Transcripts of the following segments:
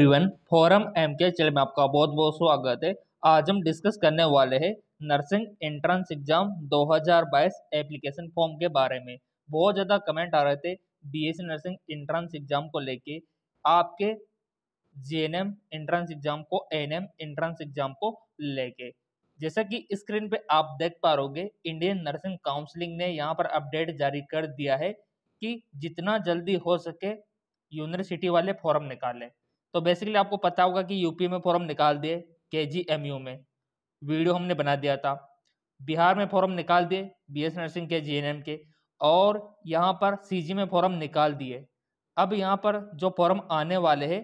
Everyone from M K channel में आपका बहुत बहुत स्वागत है आज हम डिस्कस करने वाले हैं nursing entrance exam 2022 application form के बारे में बहुत ज़्यादा कमेंट आ रहे थे बीएससी नर्सिंग एंट्रेंस एग्जाम को लेके आपके जीएनएम एंट्रेंस एग्जाम को एनएम एंट्रेंस एग्जाम को लेके जैसा कि स्क्रीन पर आप देख पा रहे इंडियन नर्सिंग काउंसिलिंग ने यहाँ पर अपडेट जारी कर दिया है कि जितना जल्दी हो सके यूनिवर्सिटी वाले फॉर्म निकालें तो बेसिकली आपको पता होगा कि यूपी में फॉर्म निकाल दिए के जी एम यू में वीडियो हमने बना दिया था बिहार में फॉर्म निकाल दिए बी एस नर्सिंग के जी एन एम के और यहाँ पर सी जी में फॉर्म निकाल दिए अब यहाँ पर जो फॉर्म आने वाले हैं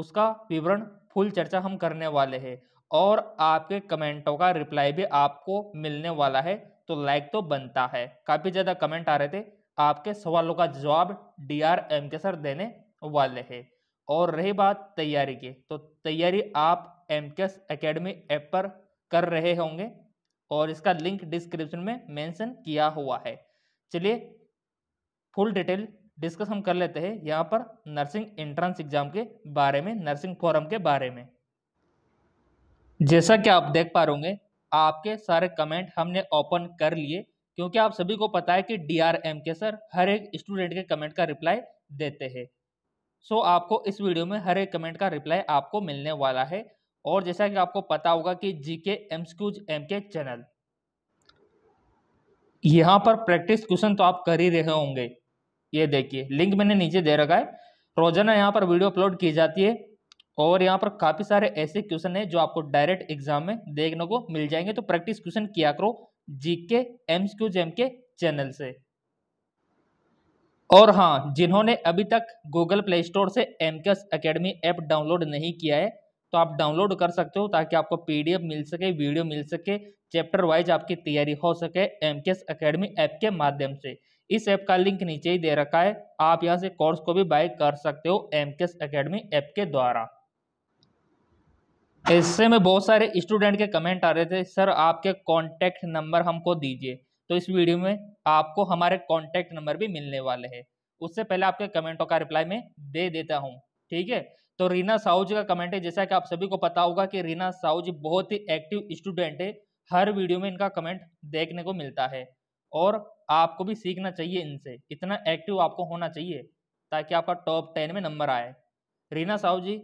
उसका विवरण फुल चर्चा हम करने वाले हैं और आपके कमेंटों का रिप्लाई भी आपको मिलने वाला है तो लाइक तो बनता है काफ़ी ज़्यादा कमेंट आ रहे थे आपके सवालों का जवाब डीआरएम के सर देने वाले हैं और रही बात तैयारी की तो तैयारी आप एम केस अकेडमी ऐप पर कर रहे होंगे और इसका लिंक डिस्क्रिप्शन में मेंशन किया हुआ है चलिए फुल डिटेल डिस्कस हम कर लेते हैं यहाँ पर नर्सिंग एंट्रेंस एग्जाम के बारे में नर्सिंग फोरम के बारे में जैसा कि आप देख पा रहे आपके सारे कमेंट हमने ओपन कर लिए क्योंकि आप सभी को पता है कि D R M K sir हर एक स्टूडेंट के कमेंट का रिप्लाई देते हैं सो आपको इस वीडियो में हर एक कमेंट का रिप्लाई आपको मिलने वाला है और जैसा कि आपको पता होगा कि जी के एम एम के चैनल यहाँ पर प्रैक्टिस क्वेश्चन तो आप कर ही रहे होंगे ये देखिए लिंक मैंने नीचे दे रखा है रोजाना यहाँ पर वीडियो अपलोड की जाती है और यहाँ पर काफ़ी सारे ऐसे क्वेश्चन हैं जो आपको डायरेक्ट एग्जाम में देखने को मिल जाएंगे तो प्रैक्टिस क्वेश्चन किया करो जी के एम स्क्यूज एम के चैनल से और हाँ जिन्होंने अभी तक गूगल प्ले स्टोर से M K academy app download नहीं किया है तो आप डाउनलोड कर सकते हो ताकि आपको पीडीएफ मिल सके वीडियो मिल सके चैप्टर वाइज आपकी तैयारी हो सके एम के अकेडमी ऐप के माध्यम से इस ऐप का लिंक नीचे ही दे रखा है आप यहाँ से कोर्स को भी बाय कर सकते हो एम के अकेडमी ऐप के द्वारा ऐसे में बहुत सारे स्टूडेंट के कमेंट आ रहे थे सर आपके कॉन्टैक्ट नंबर हमको दीजिए तो इस वीडियो में आपको हमारे कॉन्टैक्ट नंबर भी मिलने वाले हैं उससे पहले आपके कमेंटों का रिप्लाई मैं दे देता हूँ ठीक है तो रीना साहू जी का कमेंट है जैसा कि आप सभी को पता होगा कि रीना साहू जी बहुत ही एक्टिव स्टूडेंट है हर वीडियो में इनका कमेंट देखने को मिलता है और आपको भी सीखना चाहिए इनसे इतना एक्टिव आपको होना चाहिए ताकि आपका टॉप टेन में नंबर आए Reena Sahu ji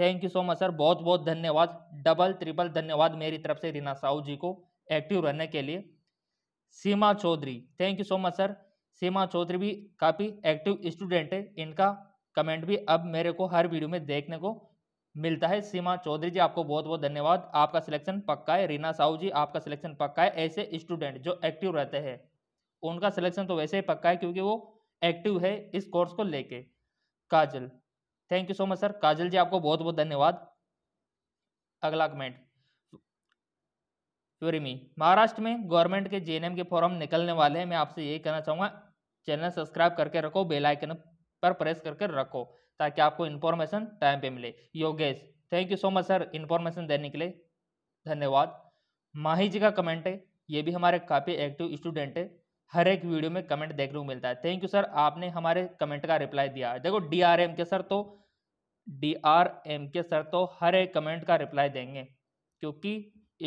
thank you so much sir बहुत बहुत धन्यवाद डबल ट्रिपल धन्यवाद मेरी तरफ से रीना साहू जी को एक्टिव रहने के लिए Seema Chaudhary thank you so much sir Seema Chaudhary भी काफ़ी एक्टिव स्टूडेंट है इनका कमेंट भी अब मेरे को हर वीडियो में देखने को मिलता है सीमा चौधरी जी आपको बहुत बहुत धन्यवाद आपका सिलेक्शन पक्का है रीना साहू जी आपका सिलेक्शन पक्का है ऐसे स्टूडेंट जो एक्टिव रहते हैं उनका सिलेक्शन तो वैसे ही पक्का है क्योंकि वो एक्टिव है इस कोर्स को लेके Kajal thank you so much sir Kajal ji आपको बहुत बहुत धन्यवाद अगला कमेंट मी महाराष्ट्र में गवर्नमेंट के जे के फॉर्म निकलने वाले हैं मैं आपसे यही कहना चाहूँगा चैनल सब्सक्राइब करके रखो बेल आइकन पर प्रेस करके रखो ताकि आपको इन्फॉर्मेशन टाइम पे मिले Yogesh thank you so much sir information देने के लिए धन्यवाद माही जी का कमेंट है ये भी हमारे काफ़ी एक्टिव स्टूडेंट है हर एक वीडियो में कमेंट देखने को मिलता है थैंक यू सर आपने हमारे कमेंट का रिप्लाई दिया देखो D R M K sir तो D R M K sir तो हर एक कमेंट का रिप्लाई देंगे क्योंकि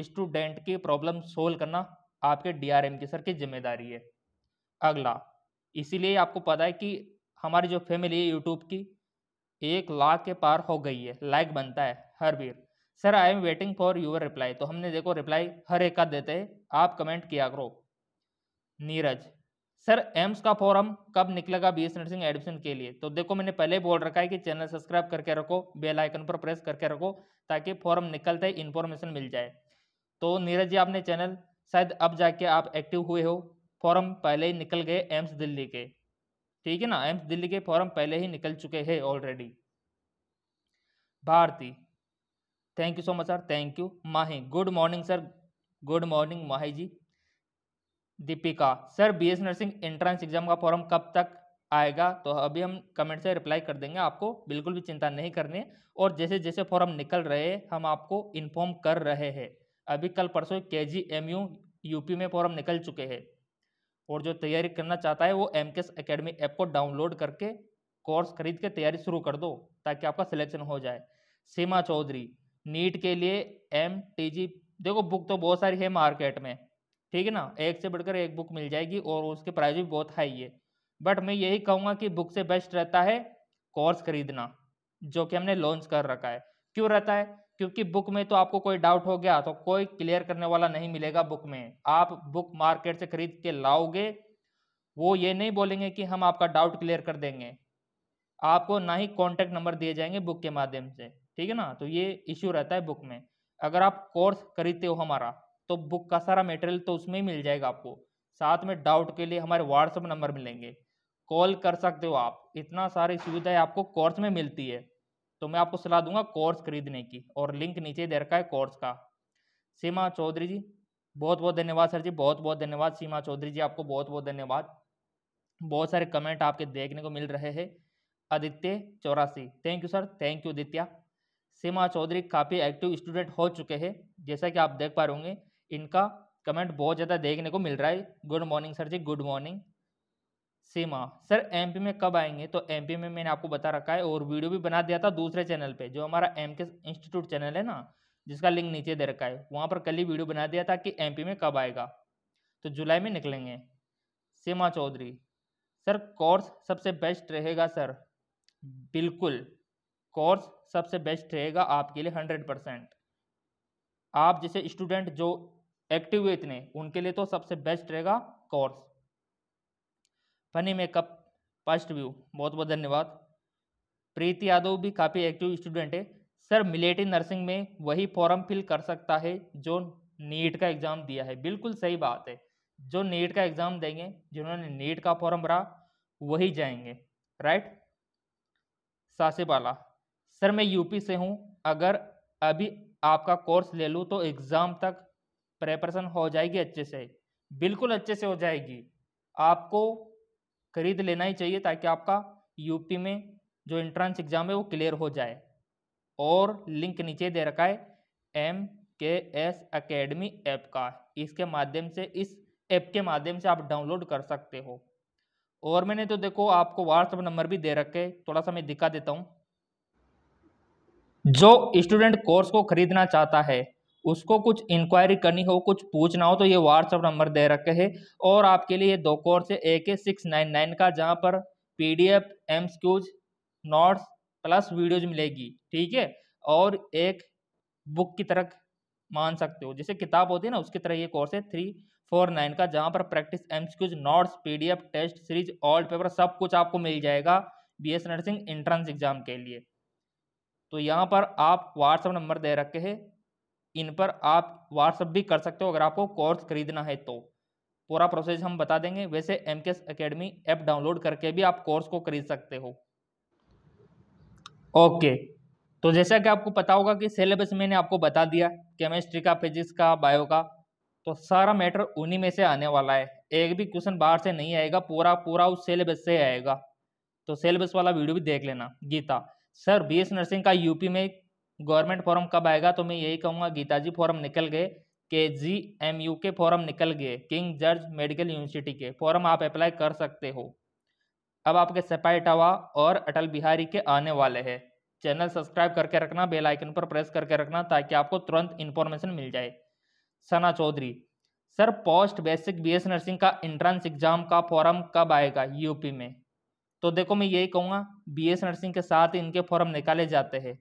स्टूडेंट की प्रॉब्लम सोल्व करना आपके D R M K sir की जिम्मेदारी है अगला इसीलिए आपको पता है कि हमारी जो फैमिली है यूट्यूब की एक लाख के पार हो गई है लाइक बनता है हर Veer sir I am waiting for your reply तो हमने देखो रिप्लाई हर एक का देते हैं आप कमेंट किया करो नीरज सर एम्स का फॉरम कब निकलेगा बी एस नर्सिंग एडमिशन के लिए तो देखो मैंने पहले बोल रखा है कि चैनल सब्सक्राइब करके रखो बेल आइकन पर प्रेस करके रखो ताकि फॉरम निकलते ही इन्फॉर्मेशन मिल जाए तो नीरज जी आपने चैनल शायद अब जाके आप एक्टिव हुए हो फॉर्म पहले ही निकल गए एम्स दिल्ली के ठीक है ना एम्स दिल्ली के फॉर्म पहले ही निकल चुके हैं already Bharti thank you so much sir thank you Mahi good morning sir good morning Mahi ji Deepika sir B S nursing entrance exam का फॉर्म कब तक आएगा तो अभी हम कमेंट से रिप्लाई कर देंगे आपको बिल्कुल भी चिंता नहीं करनी है और जैसे जैसे फॉर्म निकल रहे हम आपको इन्फॉर्म कर रहे हैं अभी कल परसों K G M U UP में फॉर्म निकल चुके हैं और जो तैयारी करना चाहता है वो M K S academy app को डाउनलोड करके कोर्स खरीद के तैयारी शुरू कर दो ताकि आपका सिलेक्शन हो जाए सीमा चौधरी नीट के लिए एम टी जी देखो बुक तो बहुत सारी है मार्केट में ठीक है ना एक से बढ़कर एक बुक मिल जाएगी और उसके प्राइस भी बहुत हाई है बट मैं यही कहूँगा कि बुक से बेस्ट रहता है कोर्स खरीदना जो कि हमने लॉन्च कर रखा है क्यों रहता है क्योंकि बुक में तो आपको कोई डाउट हो गया तो कोई क्लियर करने वाला नहीं मिलेगा बुक में आप बुक मार्केट से खरीद के लाओगे वो ये नहीं बोलेंगे कि हम आपका डाउट क्लियर कर देंगे आपको ना ही कॉन्टैक्ट नंबर दिए जाएंगे बुक के माध्यम से ठीक है ना तो ये इश्यू रहता है बुक में अगर आप कोर्स खरीदते हो हमारा तो बुक का सारा मटेरियल तो उसमें ही मिल जाएगा आपको साथ में डाउट के लिए हमारे व्हाट्सअप नंबर मिलेंगे कॉल कर सकते हो आप इतना सारी सुविधाएं आपको कोर्स में मिलती है तो मैं आपको सलाह दूंगा कोर्स खरीदने की और लिंक नीचे दे रखा है कोर्स का सीमा चौधरी जी बहुत बहुत धन्यवाद सर जी बहुत बहुत धन्यवाद सीमा चौधरी जी आपको बहुत बहुत धन्यवाद बहुत सारे कमेंट आपके देखने को मिल रहे हैं आदित्य चौरासी thank you sir thank you Aditya Seema Chaudhary काफ़ी एक्टिव स्टूडेंट हो चुके हैं जैसा कि आप देख पा रहे होंगे इनका कमेंट बहुत ज़्यादा देखने को मिल रहा है good morning sir ji good morning Seema हाँ। सर एमपी में कब आएंगे तो एमपी में मैंने आपको बता रखा है और वीडियो भी बना दिया था दूसरे चैनल पे जो हमारा एम के इंस्टीट्यूट चैनल है ना जिसका लिंक नीचे दे रखा है वहाँ पर कल ही वीडियो बना दिया था कि एमपी में कब आएगा तो जुलाई में निकलेंगे सीमा चौधरी सर कोर्स सबसे बेस्ट रहेगा सर बिल्कुल कोर्स सबसे बेस्ट रहेगा आपके लिए हंड्रेड परसेंट आप जैसे स्टूडेंट जो एक्टिव हुए इतने उनके लिए तो सबसे बेस्ट रहेगा course funny makeup first view बहुत बहुत धन्यवाद प्रीति यादव भी काफ़ी एक्टिव स्टूडेंट है सर मिलेटी नर्सिंग में वही फॉर्म फिल कर सकता है जो नीट का एग्ज़ाम दिया है बिल्कुल सही बात है जो नीट का एग्ज़ाम देंगे जिन्होंने नीट का फॉर्म भरा वही जाएंगे राइट सासेबाला सर मैं यूपी से हूँ अगर अभी आपका कोर्स ले लूँ तो एग्ज़ाम तक प्रेपरेशन हो जाएगी अच्छे से बिल्कुल अच्छे से हो जाएगी आपको खरीद लेना ही चाहिए ताकि आपका यूपी में जो एंट्रेंस एग्ज़ाम है वो क्लियर हो जाए और लिंक नीचे दे रखा है M K S academy app का इसके माध्यम से इस ऐप के माध्यम से आप डाउनलोड कर सकते हो और मैंने तो देखो आपको व्हाट्सअप नंबर भी दे रखे थोड़ा सा मैं दिखा देता हूँ जो स्टूडेंट कोर्स को खरीदना चाहता है उसको कुछ इंक्वायरी करनी हो कुछ पूछना हो तो ये व्हाट्सअप नंबर दे रखे है और आपके लिए दो कोर्स है ए के सिक्स नाइन नाइन का जहाँ पर P D F MCQs notes plus videos मिलेगी ठीक है और एक बुक की तरह मान सकते हो जैसे किताब होती है ना उसकी तरह ये कोर्स है थ्री फोर नाइन का जहाँ पर practice MCQs notes P D F test series old paper सब कुछ आपको मिल जाएगा B S nursing entrance exam के लिए तो यहाँ पर आप व्हाट्सअप नंबर दे रखे हैं इन पर आप व्हाट्सअप भी कर सकते हो अगर आपको कोर्स खरीदना है तो पूरा प्रोसेस हम बता देंगे वैसे M K S academy app download करके भी आप कोर्स को खरीद सकते हो ओके तो जैसा कि आपको पता होगा कि सिलेबस मैंने आपको बता दिया केमिस्ट्री का फिजिक्स का बायो का तो सारा मैटर उन्हीं में से आने वाला है एक भी क्वेश्चन बाहर से नहीं आएगा पूरा पूरा उस सिलेबस से आएगा तो सिलेबस वाला वीडियो भी देख लेना गीता सर बी नर्सिंग का यूपी में गवर्नमेंट फॉरम कब आएगा तो मैं यही कहूँगा गीताजी फॉरम निकल गए के जी एम यू के फॉरम निकल गए किंग जॉर्ज मेडिकल यूनिवर्सिटी के फॉरम आप अप्लाई कर सकते हो अब आपके सपाई टावा और अटल बिहारी के आने वाले हैं चैनल सब्सक्राइब करके रखना बेल आइकन पर प्रेस करके रखना ताकि आपको तुरंत इन्फॉर्मेशन मिल जाए Sana Chaudhary sir post basic BS nursing का एंट्रेंस एग्जाम का फॉरम कब आएगा यूपी में तो देखो मैं यही कहूँगा एस नर्सिंग के साथ इनके फॉरम निकाले जाते हैं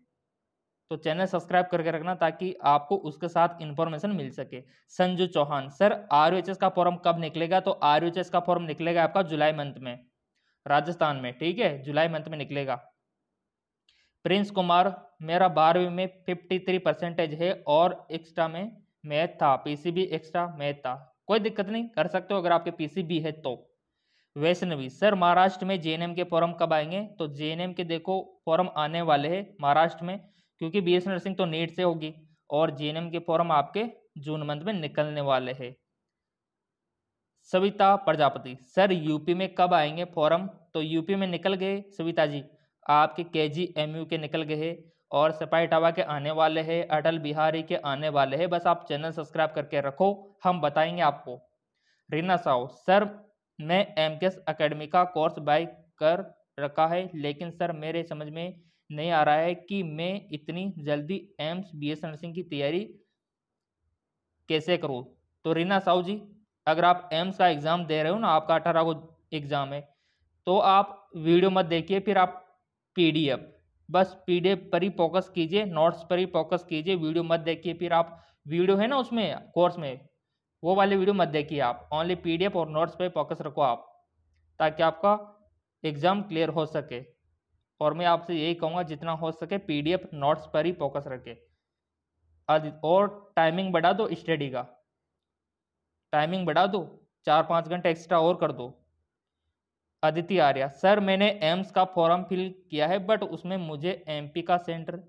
तो चैनल सब्सक्राइब करके रखना ताकि आपको उसके साथ इन्फॉर्मेशन मिल सके संजू चौहान सर आर का फॉर्म कब निकलेगा तो आर का फॉर्म निकलेगा आपका जुलाई मंथ में राजस्थान में ठीक है जुलाई मंथ में निकलेगा प्रिंस कुमार मेरा बारहवीं में फिफ्टी थ्री परसेंटेज है और एक्स्ट्रा में मैथ था पीसीबी एक्स्ट्रा मैथ था कोई दिक्कत नहीं कर सकते हो अगर आपके पीसीबी है तो वैष्णवी सर महाराष्ट्र में जेएनएम के फॉर्म कब आएंगे तो जेएनएम के देखो फॉर्म आने वाले हैं महाराष्ट्र में क्योंकि बी एस नर्सिंग तो नीट से होगी और जे के फॉर्म आपके जून मंथ में निकलने वाले है सविता प्रजापति सर यूपी में कब आएंगे फॉर्म तो यूपी में निकल गए सविता जी आपके के जी एम यू के निकल गए और सिपाही टावा के आने वाले हैं अटल बिहारी के आने वाले हैं बस आप चैनल सब्सक्राइब करके रखो हम बताएंगे आपको रीना साहु सर मैं एम के एस अकेडमी का कोर्स बाय कर रखा है लेकिन सर मेरे समझ में नहीं आ रहा है कि मैं इतनी जल्दी एम्स बीएस नर्सिंग की तैयारी कैसे करूँ तो रीना साहू जी अगर आप एम्स का एग्ज़ाम दे रहे हो ना आपका अठारह को एग्ज़ाम है तो आप वीडियो मत देखिए फिर आप पीडीएफ बस पीडीएफ पर ही फोकस कीजिए नोट्स पर ही फोकस कीजिए वीडियो मत देखिए फिर आप वीडियो है ना उसमें कोर्स में वो वाले वीडियो मत देखिए आप ओनली पीडीएफ और नोट्स पर फोकस रखो आप ताकि आपका एग्ज़ाम क्लियर हो सके और मैं आपसे यही कहूँगा जितना हो सके एफ नोट्स पर ही फोकस रखें और टाइमिंग बढ़ा दो स्टडी का टाइमिंग बढ़ा दो चार पाँच घंटे एक्स्ट्रा और कर दो अदिति आर्या सर मैंने एम्स का फॉर्म फिल किया है बट उसमें मुझे एमपी का सेंटर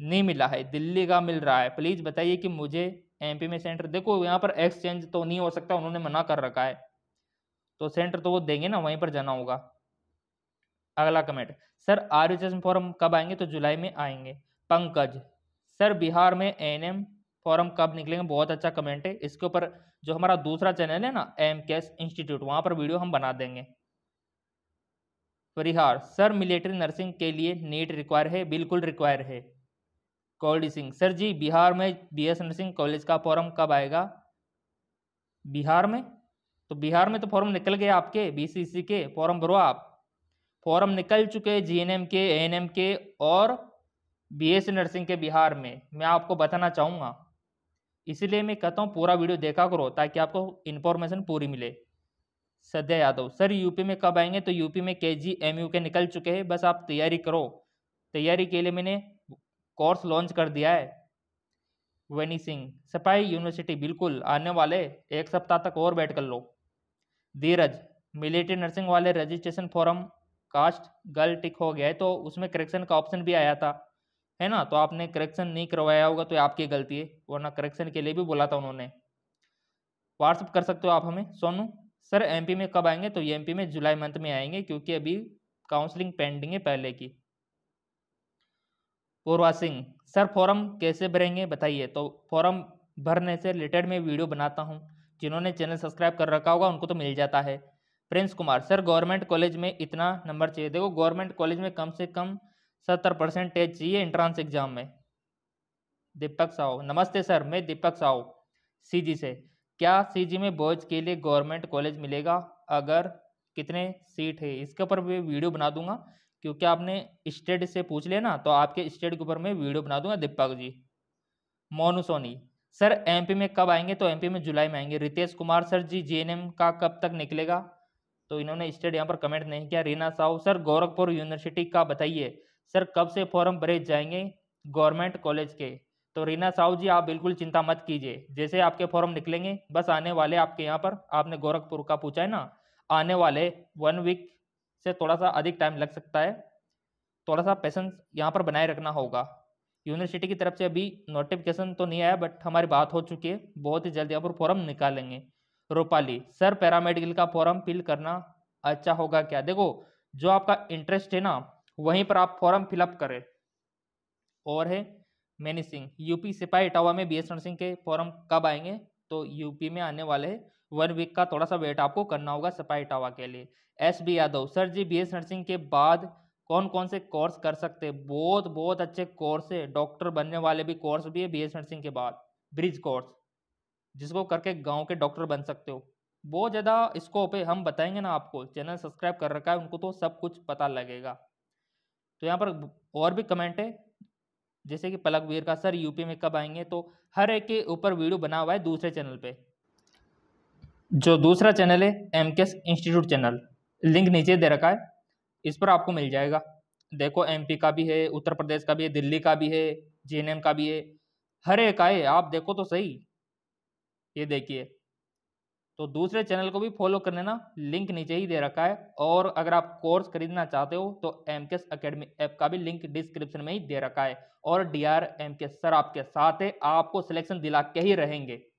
नहीं मिला है दिल्ली का मिल रहा है प्लीज़ बताइए कि मुझे एमपी में सेंटर देखो यहाँ पर एक्सचेंज तो नहीं हो सकता उन्होंने मना कर रखा है तो सेंटर तो वो देंगे ना वहीं पर जाना होगा अगला कमेंट सर आर्यजन फॉरम कब आएंगे तो जुलाई में आएंगे पंकज सर बिहार में एन एम फॉरम कब निकलेंगे बहुत अच्छा कमेंट है इसके ऊपर जो हमारा दूसरा चैनल है ना एम के एस इंस्टीट्यूट वहाँ पर वीडियो हम बना देंगे परिहार सर मिलिट्री नर्सिंग के लिए नीट रिक्वायर है बिल्कुल रिक्वायर है कौल्डी सिंह सर जी बिहार में बी एस नर्सिंग कॉलेज का फॉर्म कब आएगा बिहार में तो बिहार में तो फॉर्म निकल गए आपके बी सी सी के फॉर्म भरो आप फॉर्म निकल चुके हैं एम के एम के और बीएससी e नर्सिंग के बिहार में मैं आपको बताना चाहूँगा इसलिए मैं कहता हूँ पूरा वीडियो देखा करो ताकि आपको इन्फॉर्मेशन पूरी मिले सद्या यादव सर यूपी में कब आएंगे तो यूपी में के जी एम यू के निकल चुके हैं बस आप तैयारी करो तैयारी के लिए मैंने कोर्स लॉन्च कर दिया है वनी सिंह सफाई यूनिवर्सिटी बिल्कुल आने वाले एक सप्ताह तक और वेट कर लो धीरज मिलिट्री नर्सिंग वाले रजिस्ट्रेशन फॉर्म कास्ट गर्ल टिक हो गया है तो उसमें करेक्शन का ऑप्शन भी आया था है ना तो आपने करेक्शन नहीं करवाया होगा तो आपकी गलती है वरना करेक्शन के लिए भी बोला था उन्होंने व्हाट्सअप कर सकते हो आप हमें सोनू सर एमपी में कब आएंगे तो ये एमपी में जुलाई मंथ में आएंगे क्योंकि अभी काउंसलिंग पेंडिंग है पहले की पूर्वा सिंह सर फॉरम कैसे भरेंगे बताइए तो फॉरम भरने से रिलेटेड मैं वीडियो बनाता हूँ जिन्होंने चैनल सब्सक्राइब कर रखा होगा उनको तो मिल जाता है Prince Kumar sir government college में इतना नंबर चाहिए देखो गवर्नमेंट कॉलेज में कम से कम सत्तर परसेंटेज चाहिए एंट्रांस एग्जाम में दीपक साहू नमस्ते सर मैं दीपक साहू सीजी से क्या सीजी में बॉयज के लिए गवर्नमेंट कॉलेज मिलेगा अगर कितने सीट है इसके ऊपर मैं वीडियो बना दूंगा क्योंकि आपने स्टेट से पूछ लिया ना तो आपके स्टेट के ऊपर मैं वीडियो बना दूंगा दीपक जी मोनू सोनी सर एमपी में कब आएंगे तो एमपी में जुलाई में आएंगे रितेश कुमार सर जी जीएनएम का कब तक निकलेगा तो इन्होंने स्टेट यहाँ पर कमेंट नहीं किया रीना साहू सर गोरखपुर यूनिवर्सिटी का बताइए सर कब से फॉर्म भरे जाएंगे गवर्नमेंट कॉलेज के तो रीना साहू जी आप बिल्कुल चिंता मत कीजिए जैसे आपके फॉर्म निकलेंगे बस आने वाले आपके यहाँ पर आपने गोरखपुर का पूछा है ना आने वाले वन वीक से थोड़ा सा अधिक टाइम लग सकता है थोड़ा सा पेशेंस यहाँ पर बनाए रखना होगा यूनिवर्सिटी की तरफ से अभी नोटिफिकेशन तो नहीं आया बट हमारी बात हो चुकी है बहुत ही जल्द यहाँ पर फॉर्म निकालेंगे रूपाली सर पैरामेडिकल का फॉर्म फिल करना अच्छा होगा क्या देखो जो आपका इंटरेस्ट है ना वहीं पर आप फॉर्म फिलअप करें और है मैनी सिंह यूपी सिपाही इटावा में बी एस नरसिंह के फॉर्म कब आएंगे तो यूपी में आने वाले वन वीक का थोड़ा सा वेट आपको करना होगा सिपाही इटावा के लिए S B Yadav sir ji B S nursing के बाद कौन कौन से कोर्स कर सकते हैं बहुत बहुत अच्छे कोर्स है डॉक्टर बनने वाले भी कोर्स भी है बी एस नर्सिंग के बाद ब्रिज कोर्स जिसको करके गाँव के डॉक्टर बन सकते हो बहुत ज़्यादा स्कोप है हम बताएंगे ना आपको चैनल सब्सक्राइब कर रखा है उनको तो सब कुछ पता लगेगा तो यहाँ पर और भी कमेंट है जैसे कि पलक वीर का सर यूपी में कब आएंगे तो हर एक के ऊपर वीडियो बना हुआ है दूसरे चैनल पर जो दूसरा चैनल है एम इंस्टीट्यूट चैनल लिंक नीचे दे रखा है इस पर आपको मिल जाएगा देखो एमपी का भी है उत्तर प्रदेश का भी है दिल्ली का भी है जे का भी है हर एक आए आप देखो तो सही ये देखिए तो दूसरे चैनल को भी फॉलो कर लेना लिंक नीचे ही दे रखा है और अगर आप कोर्स खरीदना चाहते हो तो एम के अकेडमी ऐप का भी लिंक डिस्क्रिप्शन में ही दे रखा है और D R M K sir आपके साथ है आपको सिलेक्शन दिला के ही रहेंगे